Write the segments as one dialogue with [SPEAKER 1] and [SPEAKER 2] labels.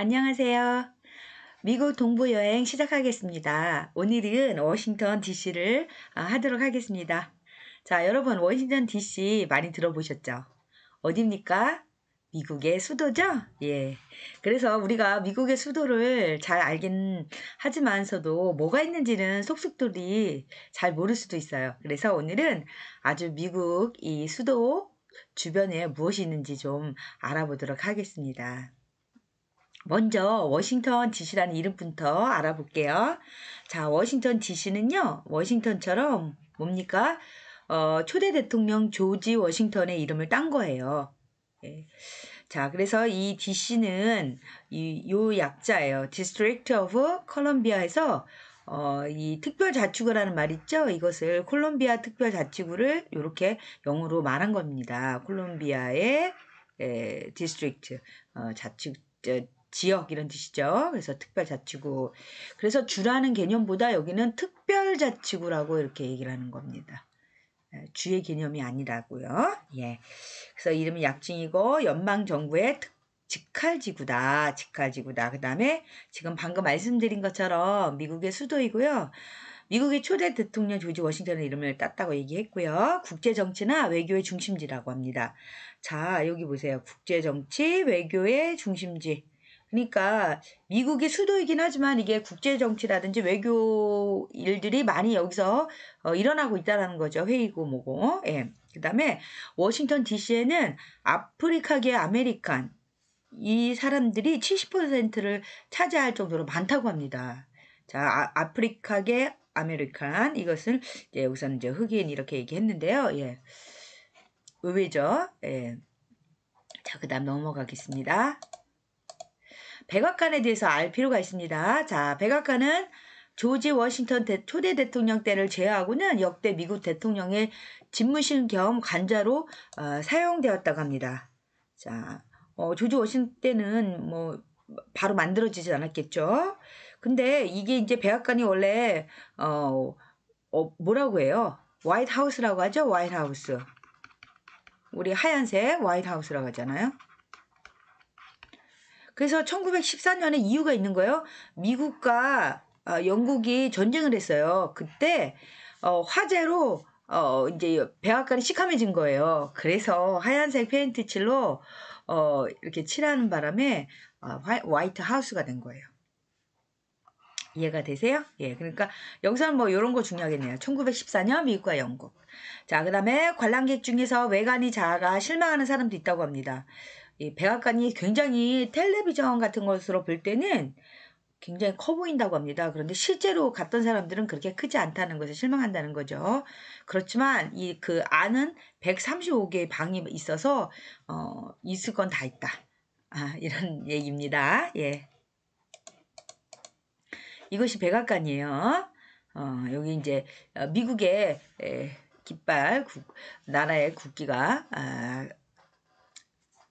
[SPEAKER 1] 안녕하세요. 미국 동부 여행 시작하겠습니다. 오늘은 워싱턴 DC를 아, 하도록 하겠습니다. 자, 여러분 워싱턴 DC 많이 들어보셨죠? 어딥니까? 미국의 수도죠? 예. 그래서 우리가 미국의 수도를 잘 알긴 하지만서도 뭐가 있는지는 속속들이 잘 모를 수도 있어요. 그래서 오늘은 아주 미국 이 수도 주변에 무엇이 있는지 좀 알아보도록 하겠습니다. 먼저 워싱턴 DC라는 이름부터 알아볼게요. 자, 워싱턴 DC는요. 워싱턴처럼 뭡니까? 어, 초대 대통령 조지 워싱턴의 이름을 딴 거예요. 예. 자, 그래서 이 DC는 이, 요 약자예요. District of Columbia에서 어, 이 특별자치구라는 말 있죠? 이것을 콜롬비아 특별자치구를 이렇게 영어로 말한 겁니다. 콜롬비아의 에, 예, 디스트릭트 어, 자치, 에, 지역 이런 뜻이죠. 그래서 특별자치구. 그래서 주라는 개념보다 여기는 특별자치구라고 이렇게 얘기를 하는 겁니다. 예, 주의 개념이 아니라고요. 예. 그래서 이름이 약칭이고 연방 정부의 특 직할지구다. 직할지구다. 그 다음에 지금 방금 말씀드린 것처럼 미국의 수도이고요. 미국의 초대 대통령 조지 워싱턴의 이름을 땄다고 얘기했고요. 국제정치나 외교의 중심지라고 합니다. 자, 여기 보세요. 국제정치, 외교의 중심지. 그러니까 미국이 수도이긴 하지만 이게 국제 정치라든지 외교 일들이 많이 여기서 어, 일어나고 있다라는 거죠. 회의고 뭐고. 예. 그다음에 워싱턴 D.C.에는 아프리카계 아메리칸 이 사람들이 70%를 차지할 정도로 많다고 합니다. 자, 아, 프리카계 아메리칸 이것은 이제 우선 이제 흑인 이렇게 얘기했는데요. 예. 의외죠. 예. 자, 그다음 넘어가겠습니다. 백악관에 대해서 알 필요가 있습니다. 자, 백악관은 조지 워싱턴 대, 초대 대통령 때를 제외하고는 역대 미국 대통령의 집무실 겸 관자로 어, 사용되었다고 합니다. 자, 어, 조지 워싱턴 때는 뭐 바로 만들어지지 않았겠죠. 근데 이게 이제 백악관이 원래 어, 어 뭐라고 해요? 와이트 하우스라고 하죠. 와이트 하우스. 우리 하얀색 와이트 하우스라고 하잖아요. 그래서 1914년에 이유가 있는 거예요. 미국과 어, 영국이 전쟁을 했어요. 그때 어, 화재로 어, 이제 백악관이 시커매진 거예요. 그래서 하얀색 페인트 칠로 어, 이렇게 칠하는 바람에 어, 화이트 하우스가 된 거예요. 이해가 되세요? 예, 그러니까 여기서는 뭐 이런 거 중요하겠네요. 1914년 미국과 영국. 자, 그 다음에 관람객 중에서 외관이 작아 실망하는 사람도 있다고 합니다. 이 백악관이 굉장히 텔레비전 같은 것으로 볼 때는 굉장히 커 보인다고 합니다. 그런데 실제로 갔던 사람들은 그렇게 크지 않다는 것에 실망한다는 거죠. 그렇지만 이 그 안은 135개의 방이 있어서 어, 있을 건 다 있다. 아, 이런 얘기입니다. 예. 이것이 백악관이에요. 어, 여기 이제 어, 미국의 에, 깃발 국, 나라의 국기가 아,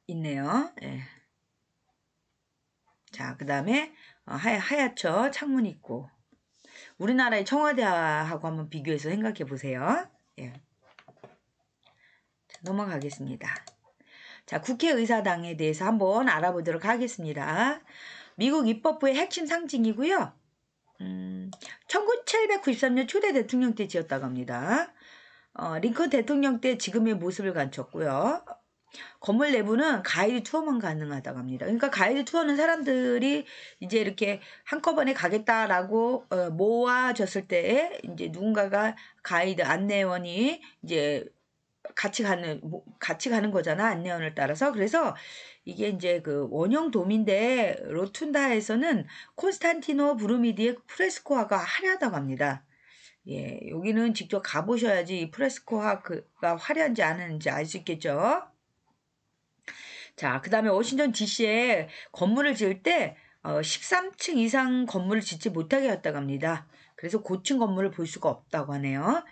[SPEAKER 1] 있네요. 예. 자, 그 다음에 어, 하야, 하야처 창문 있고 우리나라의 청와대하고 한번 비교해서 생각해 보세요. 예. 자, 넘어가겠습니다. 자, 국회의사당에 대해서 한번 알아보도록 하겠습니다. 미국 입법부의 핵심 상징이고요. 음, 1793년 초대 대통령 때 지었다고 합니다. 어, 링컨 대통령 때 지금의 모습을 갖췄고요. 건물 내부는 가이드 투어만 가능하다고 합니다. 그러니까 가이드 투어는 사람들이 이제 이렇게 한꺼번에 가겠다라고 어, 모아졌을 때에 이제 누군가가 가이드 안내원이 이제 같이 가는 같이 가는 거잖아 안내원을 따라서 그래서 이게 이제 그 원형 돔인데 로툰다에서는 콘스탄티노 브루미디의 프레스코화가 화려하다고 합니다. 예, 여기는 직접 가보셔야지 이 프레스코화가 화려한지 아는지 알 수 있겠죠. 자, 그 다음에 워싱턴 DC에 건물을 지을 때 13층 어, 이상 건물을 짓지 못하게 했다고 합니다. 그래서 고층 건물을 볼 수가 없다고 하네요.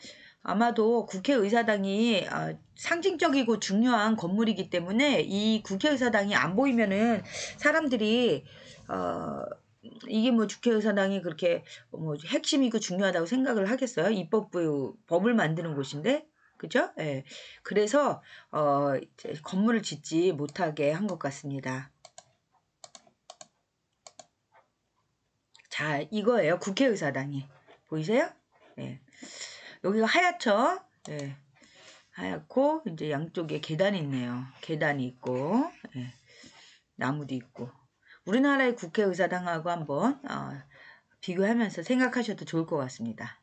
[SPEAKER 1] 아마도 국회의사당이 어, 상징적이고 중요한 건물이기 때문에 이 국회의사당이 안 보이면은 사람들이 어 이게 뭐 국회의사당이 그렇게 뭐 핵심이고 중요하다고 생각을 하겠어요? 입법부 법을 만드는 곳인데 그죠? 예. 그래서 어, 건물을 짓지 못하게 한 것 같습니다. 자, 이거예요. 국회의사당이. 보이세요? 예. 여기가 하얗죠? 예. 하얗고 이제 양쪽에 계단이 있네요. 계단이 있고 예. 나무도 있고 우리나라의 국회의사당하고 한번 어, 비교하면서 생각하셔도 좋을 것 같습니다.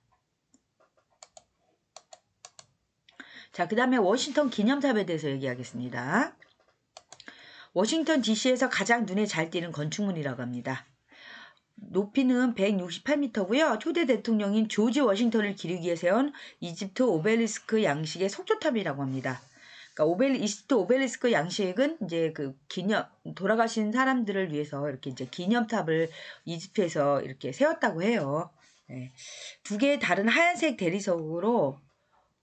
[SPEAKER 1] 자, 그 다음에 워싱턴 기념탑에 대해서 얘기하겠습니다. 워싱턴 DC에서 가장 눈에 잘 띄는 건축물이라고 합니다. 높이는 168m고요. 초대 대통령인 조지 워싱턴을 기르기 위해 세운 이집트 오벨리스크 양식의 속조탑이라고 합니다. 그러니까 오벨 이집트 오벨리스크 양식은 이제 그 기념 돌아가신 사람들을 위해서 이렇게 이제 기념탑을 이집트에서 이렇게 세웠다고 해요. 네. 두 개의 다른 하얀색 대리석으로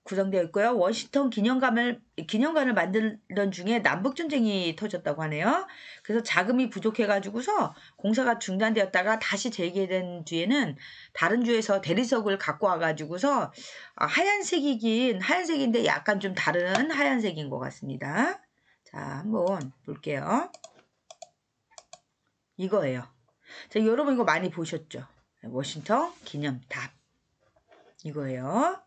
[SPEAKER 1] 구성되어 있고요. 워싱턴 기념관을, 기념관을 만들던 중에 남북 전쟁이 터졌다고 하네요. 그래서 자금이 부족해가지고서 공사가 중단되었다가 다시 재개된 뒤에는 다른 주에서 대리석을 갖고 와가지고서 아, 하얀색이긴 하얀색인데 약간 좀 다른 하얀색인 것 같습니다. 자 한번 볼게요. 이거예요. 자 여러분 이거 많이 보셨죠? 워싱턴 기념탑 이거예요.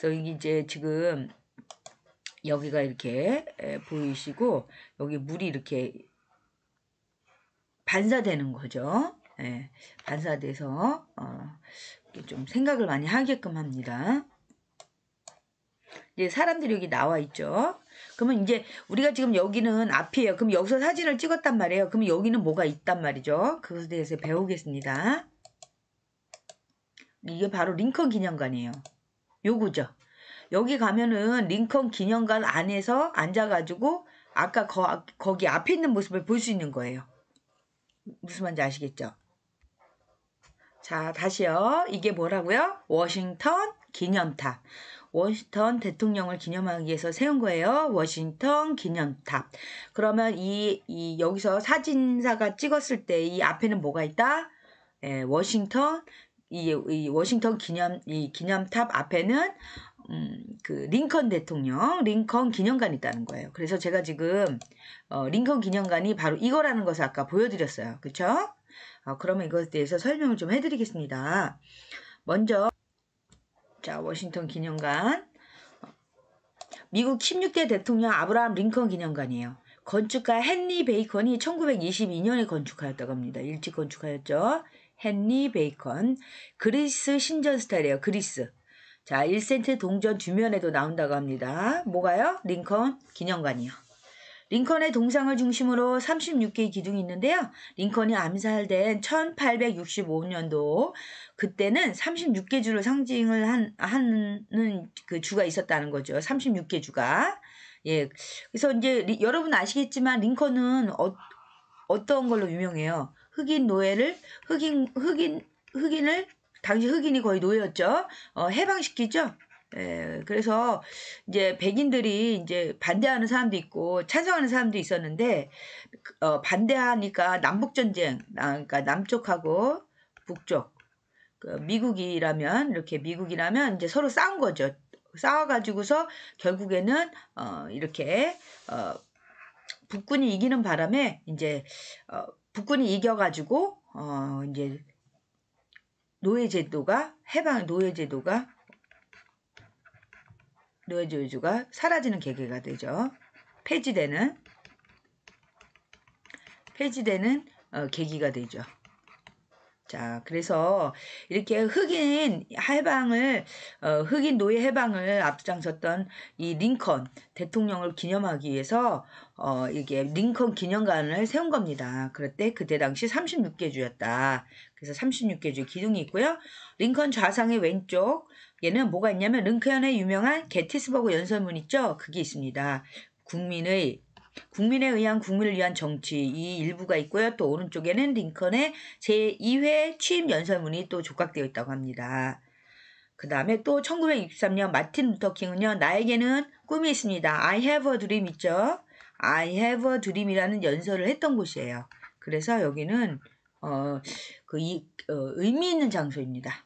[SPEAKER 1] 그래서 이제 지금 여기가 이렇게 보이시고 여기 물이 이렇게 반사되는 거죠. 예, 반사돼서 어, 좀 생각을 많이 하게끔 합니다. 이제 사람들이 여기 나와 있죠. 그러면 이제 우리가 지금 여기는 앞이에요. 그럼 여기서 사진을 찍었단 말이에요. 그럼 여기는 뭐가 있단 말이죠. 그것에 대해서 배우겠습니다. 이게 바로 링컨 기념관이에요. 요구죠. 여기 가면은 링컨 기념관 안에서 앉아가지고 아까 거, 거기 앞에 있는 모습을 볼 수 있는 거예요. 무슨 말인지 아시겠죠? 자, 다시요. 이게 뭐라고요? 워싱턴 기념탑. 워싱턴 대통령을 기념하기 위해서 세운 거예요. 워싱턴 기념탑. 그러면 이, 이 여기서 사진사가 찍었을 때 이 앞에는 뭐가 있다? 예, 워싱턴 이, 이 워싱턴 기념 이 기념탑 앞에는 음, 그 링컨 대통령 링컨 기념관이 있다는 거예요. 그래서 제가 지금 어, 링컨 기념관이 바로 이거라는 것을 아까 보여드렸어요. 그렇죠? 어, 그러면 이것에 대해서 설명을 좀 해드리겠습니다. 먼저 자 워싱턴 기념관 미국 16대 대통령 아브라함 링컨 기념관이에요. 건축가 헨리 베이컨이 1922년에 건축하였다고 합니다. 일찍 건축하였죠. 헨리 베이컨 그리스 신전 스타일이에요. 그리스. 자 1센트 동전 뒷면에도 나온다고 합니다. 뭐가요? 링컨 기념관이요. 링컨의 동상을 중심으로 36개의 기둥이 있는데요. 링컨이 암살된 1865년도 그때는 36개 주를 상징을 한, 하는 그 주가 있었다는 거죠. 36개 주가. 예. 그래서 이제 리, 여러분 아시겠지만 링컨은 어, 어떤 걸로 유명해요? 흑인 노예를 흑인 흑인 흑인을 당시 흑인이 거의 노예였죠. 어, 해방시키죠. 예, 그래서 이제 백인들이 이제 반대하는 사람도 있고 찬성하는 사람도 있었는데 어, 반대하니까 남북 전쟁, 그러니까 남쪽하고 북쪽, 그 미국이라면 이렇게 미국이라면 이제 서로 싸운 거죠. 싸워가지고서 결국에는 어, 이렇게 어, 북군이 이기는 바람에 이제 어, 북군이 이겨가지고 어 이제 노예제도가 해방 노예제도가 노예제도가 사라지는 계기가 되죠. 폐지되는 폐지되는 어, 계기가 되죠. 자, 그래서 이렇게 흑인 해방을, 어, 흑인 노예 해방을 앞장섰던 이 링컨 대통령을 기념하기 위해서, 어, 이게 링컨 기념관을 세운 겁니다. 그때 그때 당시 36개 주였다. 그래서 36개 주 기둥이 있고요. 링컨 좌상의 왼쪽, 얘는 뭐가 있냐면 링컨의 유명한 게티스버그 연설문 있죠? 그게 있습니다. 국민의 국민에 의한 국민을 위한 정치 이 일부가 있고요. 또 오른쪽에는 링컨의 제2회 취임 연설문이 또 조각되어 있다고 합니다. 그 다음에 또 1963년 마틴 루터킹은요. 나에게는 꿈이 있습니다. I have a dream 있죠. I have a dream이라는 연설을 했던 곳이에요. 그래서 여기는 어, 그 이, 어, 의미 있는 장소입니다.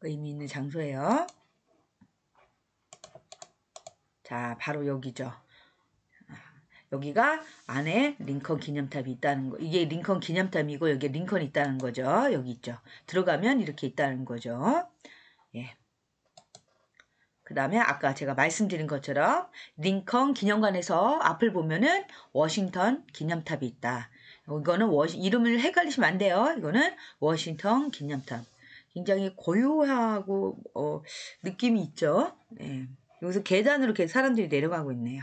[SPEAKER 1] 의미 있는 장소예요. 자, 바로 여기죠. 여기가 안에 링컨 기념탑이 있다는 거. 이게 링컨 기념탑이고 여기 에 링컨이 있다는 거죠. 여기 있죠. 들어가면 이렇게 있다는 거죠. 예. 그 다음에 아까 제가 말씀드린 것처럼 링컨 기념관에서 앞을 보면은 워싱턴 기념탑이 있다. 이거는 워시, 이름을 헷갈리시면 안 돼요. 이거는 워싱턴 기념탑. 굉장히 고요하고 어, 느낌이 있죠. 예. 여기서 계단으로 이렇게 사람들이 내려가고 있네요.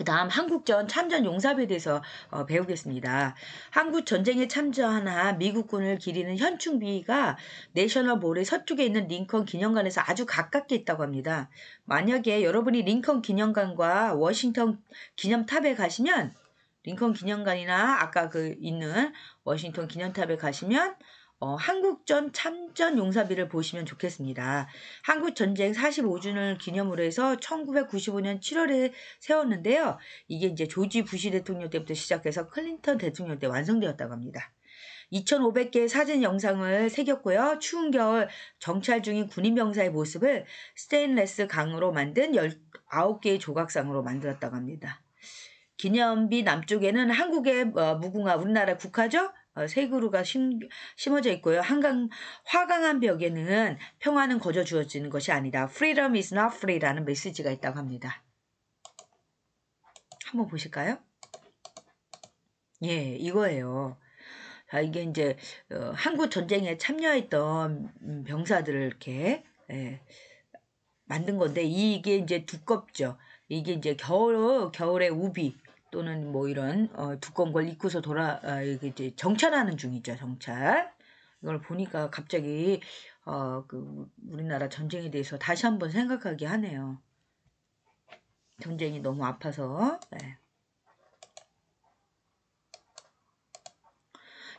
[SPEAKER 1] 그 다음 한국전 참전 용사비에 대해서 어, 배우겠습니다. 한국 전쟁에 참전한 미국군을 기리는 현충비가 내셔널몰의 서쪽에 있는 링컨 기념관에서 아주 가깝게 있다고 합니다. 만약에 여러분이 링컨 기념관과 워싱턴 기념탑에 가시면 링컨 기념관이나 아까 그 있는 워싱턴 기념탑에 가시면 어, 한국전 참전 용사비를 보시면 좋겠습니다. 한국전쟁 45주년을 기념으로 해서 1995년 7월에 세웠는데요. 이게 이제 조지 부시 대통령 때부터 시작해서 클린턴 대통령 때 완성되었다고 합니다. 2,500개의 사진 영상을 새겼고요. 추운 겨울 정찰 중인 군인병사의 모습을 스테인레스 강으로 만든 19개의 조각상으로 만들었다고 합니다. 기념비 남쪽에는 한국의 어, 무궁화, 우리나라 국화죠? 어, 세 그루가 심, 심어져 있고요. 한강 화강한 벽에는 평화는 거저 주어지는 것이 아니다. Freedom is not free라는 메시지가 있다고 합니다. 한번 보실까요? 예, 이거예요. 자, 아, 이게 이제 어, 한국 전쟁에 참여했던 병사들을 이렇게 예, 만든 건데 이게 이제 두껍죠. 이게 이제 겨울 겨울의 우비 또는 뭐 이런 어, 두꺼운 걸 입고서 돌아 아, 이제 정찰하는 중이죠 정찰 이걸 보니까 갑자기 어, 그 우리나라 전쟁에 대해서 다시 한번 생각하게 하네요 전쟁이 너무 아파서 네.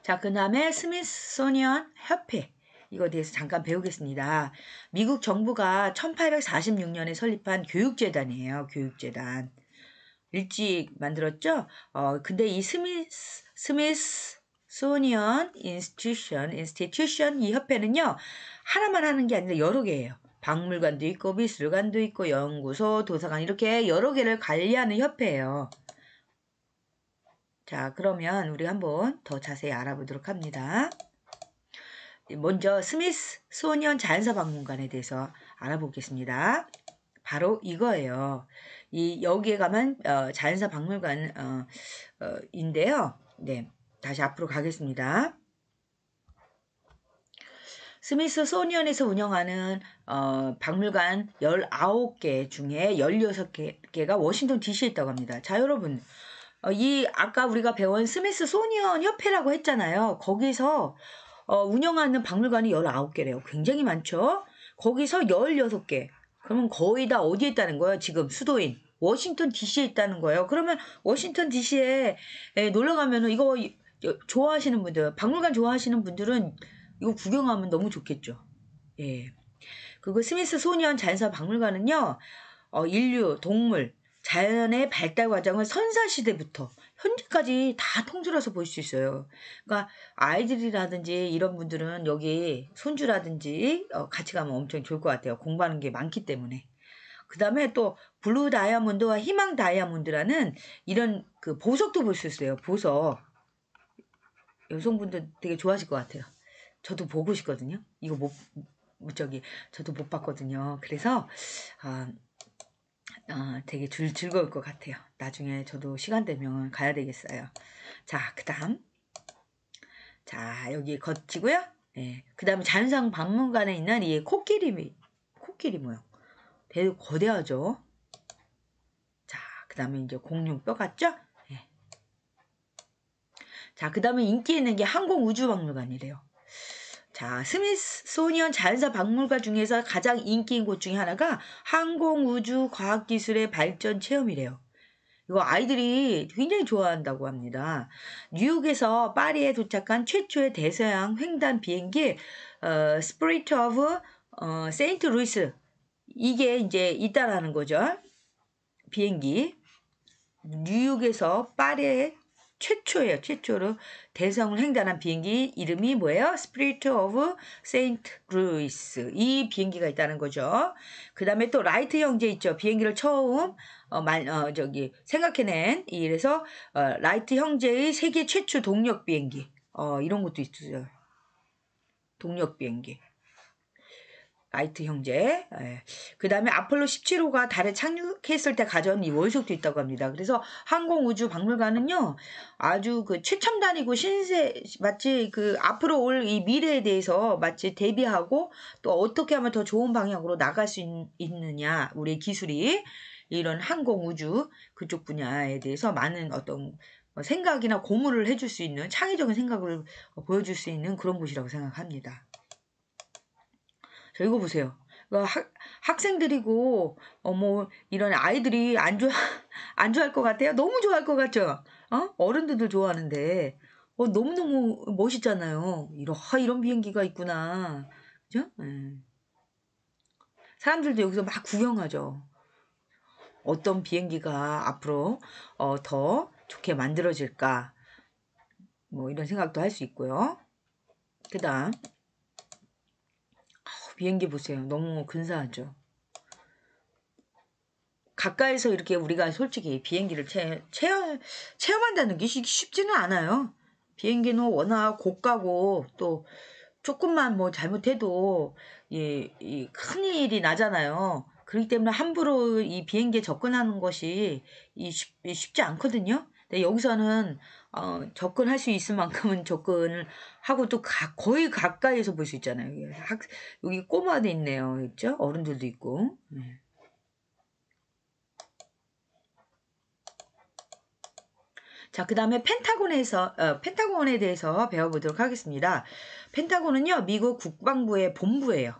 [SPEAKER 1] 자그 다음에 스미소니언 협회 이거에 대해서 잠깐 배우겠습니다. 미국 정부가 1846년에 설립한 교육재단이에요. 교육재단. 일찍 만들었죠. 어, 근데 이 스미스, 스미스 소니언 인스티튜션, 인스티튜션 이 협회는요. 하나만 하는 게 아니라 여러 개예요. 박물관도 있고 미술관도 있고 연구소, 도서관 이렇게 여러 개를 관리하는 협회예요. 자 그러면 우리 한번 더 자세히 알아보도록 합니다. 먼저 스미스 소니언 자연사 박물관에 대해서 알아보겠습니다. 바로 이거예요. 이 여기에 가면 어, 자연사 박물관 어, 어, 인데요. 네, 다시 앞으로 가겠습니다. 스미스 소니언에서 운영하는 어, 박물관 19개 중에 16개가 워싱턴 DC에 있다고 합니다. 자 여러분 어, 이 아까 우리가 배운 스미스 소니언 협회라고 했잖아요. 거기서 어, 운영하는 박물관이 19개래요. 굉장히 많죠. 거기서 16개 그러면 거의 다 어디에 있다는 거예요? 지금 수도인. 워싱턴 DC에 있다는 거예요. 그러면 워싱턴 DC에 놀러 가면은 이거 좋아하시는 분들, 박물관 좋아하시는 분들은 이거 구경하면 너무 좋겠죠. 예. 그리고 스미스 소니언 자연사 박물관은요, 어, 인류, 동물, 자연의 발달 과정을 선사시대부터 현재까지 다통째라서볼 수 있어요. 그러니까 아이들이라든지 이런 분들은 여기 손주라든지 어, 같이 가면 엄청 좋을 것 같아요. 공부하는 게 많기 때문에. 그 다음에 또 블루 다이아몬드와 희망 다이아몬드라는 이런 그 보석도 볼 수 있어요. 보석. 여성분들 되게 좋아하실 것 같아요. 저도 보고 싶거든요. 이거 못, 저기, 저도 못 봤거든요. 그래서, 아, 어, 되게 줄, 즐거울 것 같아요. 나중에 저도 시간 되면 가야 되겠어요. 자, 그 다음. 자, 여기 거치고요. 예, 그 다음에 자연상 박물관에 있는 이 코끼리, 코끼리 모양. 대우 거대하죠. 자, 그 다음에 이제 공룡 뼈 같죠? 예. 자, 그 다음에 인기 있는 게 항공우주박물관이래요. 자, 스미소니언 스 자연사 박물관 중에서 가장 인기인 곳 중에 하나가 항공우주 과학기술의 발전 체험이래요. 이거 아이들이 굉장히 좋아한다고 합니다. 뉴욕에서 파리에 도착한 최초의 대서양 횡단 비행기 어, 스프리트 오브 어, 세인트 루이스 이게 이제 있다라는 거죠. 비행기 뉴욕에서 파리에 최초예요. 최초로 대성을 횡단한 비행기 이름이 뭐예요? 스피리트 오브 세인트 루이스. 이 비행기가 있다는 거죠. 그 다음에 또 라이트 형제 있죠. 비행기를 처음 어, 말, 어, 저기 생각해낸 이래서 어, 라이트 형제의 세계 최초 동력 비행기. 어, 이런 것도 있어요. 동력 비행기. 아이트 형제. 예. 그 다음에 아폴로 17호가 달에 착륙했을 때 가져온 이 원석도 있다고 합니다. 그래서 항공우주박물관은요, 아주 그 최첨단이고 신세, 마치 그 앞으로 올 이 미래에 대해서 마치 대비하고 또 어떻게 하면 더 좋은 방향으로 나갈 수 있, 있느냐, 우리의 기술이 이런 항공우주 그쪽 분야에 대해서 많은 어떤 생각이나 고무를 해줄 수 있는 창의적인 생각을 보여줄 수 있는 그런 곳이라고 생각합니다. 자, 이거 보세요. 학, 학생들이고 어뭐 이런 아이들이 안 좋아 안 좋아할 것 같아요. 너무 좋아할 것 같죠. 어? 어른들도 좋아하는데 어, 너무 너무 멋있잖아요. 이런 아, 이런 비행기가 있구나. 그죠? 네. 사람들도 여기서 막 구경하죠. 어떤 비행기가 앞으로 어, 더 좋게 만들어질까 뭐 이런 생각도 할 수 있고요. 그 다음 비행기 보세요. 너무 근사하죠. 가까이서 이렇게 우리가 솔직히 비행기를 체, 체험, 체험한다는 게 쉽지는 않아요. 비행기는 워낙 고가고 또 조금만 뭐 잘못해도 예, 이 큰일이 나잖아요. 그렇기 때문에 함부로 이 비행기에 접근하는 것이 이 쉽, 쉽지 않거든요. 근데 여기서는 어, 접근할 수 있을 만큼은 접근을 하고 또 가, 거의 가까이에서 볼 수 있잖아요. 여기, 학, 여기 꼬마도 있네요. 있죠? 어른들도 있고. 네. 자, 그 다음에 펜타곤에서, 어, 펜타곤에 대해서 배워보도록 하겠습니다. 펜타곤은요, 미국 국방부의 본부예요.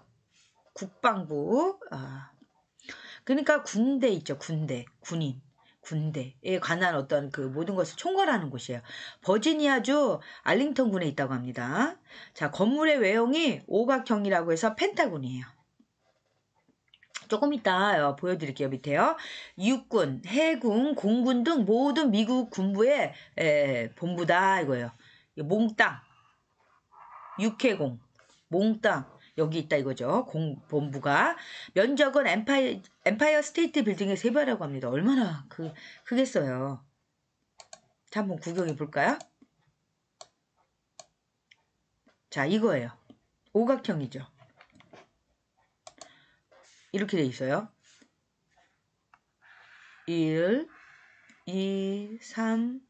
[SPEAKER 1] 국방부. 어. 그러니까 군대 있죠, 군대. 군인. 군대에 관한 어떤 그 모든 것을 총괄하는 곳이에요. 버지니아주 알링턴 군에 있다고 합니다. 자, 건물의 외형이 오각형이라고 해서 펜타곤이에요. 조금 이따 어, 보여드릴게요. 밑에요. 육군, 해군, 공군 등 모든 미국 군부의 에, 본부다 이거예요. 몽땅, 육해공, 몽땅, 여기 있다 이거죠. 공, 본부가. 면적은 엠파이, 엠파이어 스테이트 빌딩의 3배라고 합니다. 얼마나 그, 크겠어요. 자, 한번 구경해 볼까요? 자, 이거예요. 오각형이죠. 이렇게 돼 있어요. 1, 2, 3,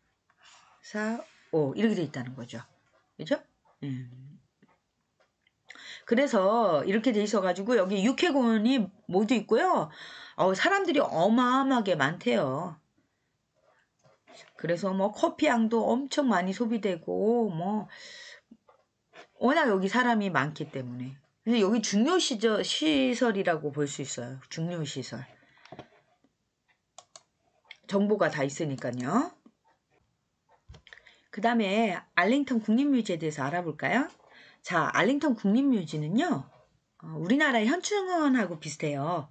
[SPEAKER 1] 4, 5 이렇게 돼 있다는 거죠. 그죠? 음. 그래서 이렇게 돼 있어가지고 여기 육해공원이 모두 있고요. 어, 사람들이 어마어마하게 많대요. 그래서 뭐 커피향도 엄청 많이 소비되고 뭐 워낙 여기 사람이 많기 때문에 그래 여기 중요 시 시설이라고 볼 수 있어요. 중요 시설. 정보가 다 있으니까요. 그 다음에 알링턴 국립뮤지에 대해서 알아볼까요? 자, 알링턴 국립묘지는요. 어, 우리나라의 현충원하고 비슷해요.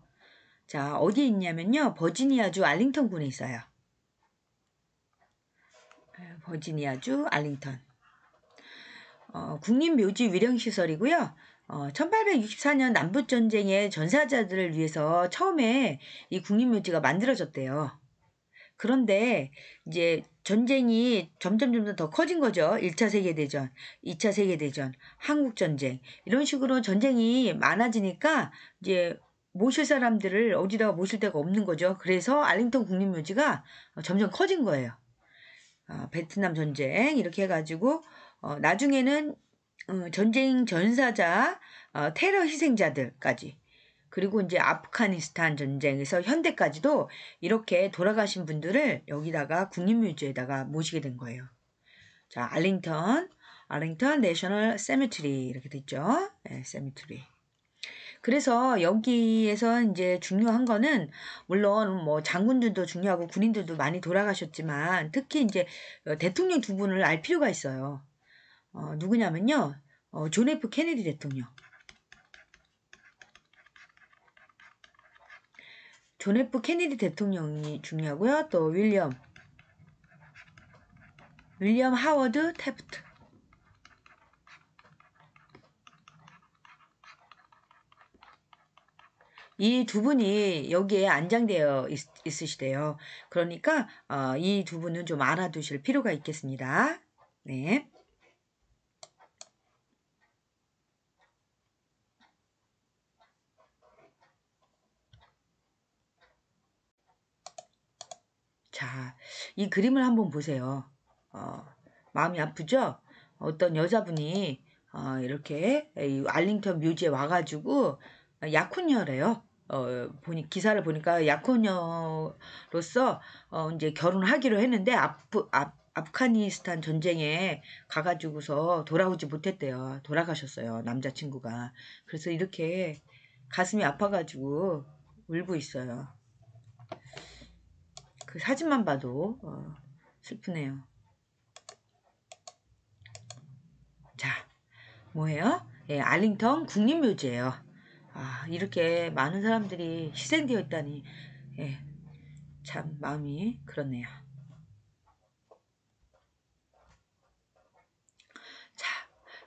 [SPEAKER 1] 자, 어디에 있냐면요. 버지니아주 알링턴군에 있어요. 네, 버지니아주 알링턴. 어, 국립묘지 위령시설이고요. 어, 1864년 남북전쟁의 전사자들을 위해서 처음에 이 국립묘지가 만들어졌대요. 그런데 이제 전쟁이 점점 점점 더 커진 거죠. 1차 세계대전, 2차 세계대전, 한국전쟁 이런 식으로 전쟁이 많아지니까 이제 모실 사람들을 어디다가 모실 데가 없는 거죠. 그래서 알링턴 국립묘지가 점점 커진 거예요. 어, 베트남 전쟁 이렇게 해가지고 어, 나중에는 어, 전쟁 전사자, 어, 테러 희생자들까지 그리고 이제 아프가니스탄 전쟁에서 현대까지도 이렇게 돌아가신 분들을 여기다가 국립묘지에다가 모시게 된 거예요. 자, 알링턴, 알링턴 내셔널 세미트리 이렇게 됐죠. 네, 세미트리. 그래서 여기에서 이제 중요한 거는 물론 뭐 장군들도 중요하고 군인들도 많이 돌아가셨지만 특히 이제 대통령 두 분을 알 필요가 있어요. 어, 누구냐면요. 어, 존 F 케네디 대통령. 존 F 케네디 대통령이 중요하고요. 또 윌리엄 윌리엄 하워드 테프트 이 두 분이 여기에 안장되어 있, 으시대요 그러니까 어, 이두 분은 좀 알아두실 필요가 있겠습니다. 네. 이 그림을 한번 보세요. 어, 마음이 아프죠? 어떤 여자분이 어, 이렇게 알링턴 묘지에 와가지고 약혼녀래요. 어, 보니 기사를 보니까 약혼녀로서 어, 이제 결혼하기로 했는데 아프, 아, 아프가니스탄 전쟁에 가가지고서 돌아오지 못했대요. 돌아가셨어요. 남자친구가. 그래서 이렇게 가슴이 아파가지고 울고 있어요. 그 사진만 봐도 어, 슬프네요. 자, 뭐예요? 예, 알링턴 국립묘지예요. 아, 이렇게 많은 사람들이 희생되었다니 예, 참 마음이 그렇네요. 자,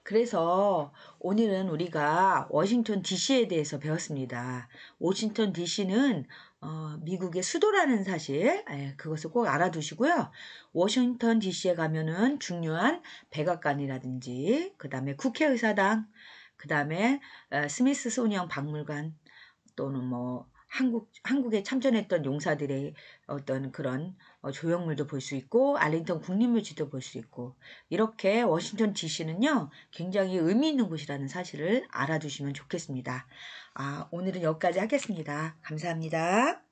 [SPEAKER 1] 그래서 오늘은 우리가 워싱턴 DC에 대해서 배웠습니다. 워싱턴 DC는 어, 미국의 수도라는 사실, 예, 그것을 꼭 알아두시고요. 워싱턴 DC에 가면은 중요한 백악관이라든지, 그 다음에 국회의사당, 그 다음에 어, 스미스소니언 박물관, 또는 뭐 한국, 한국에 참전했던 용사들의 어떤 그런 어, 조형물도 볼 수 있고 알링턴 국립묘지도 볼 수 있고 이렇게 워싱턴 DC는요 굉장히 의미 있는 곳이라는 사실을 알아두시면 좋겠습니다. 아, 오늘은 여기까지 하겠습니다. 감사합니다.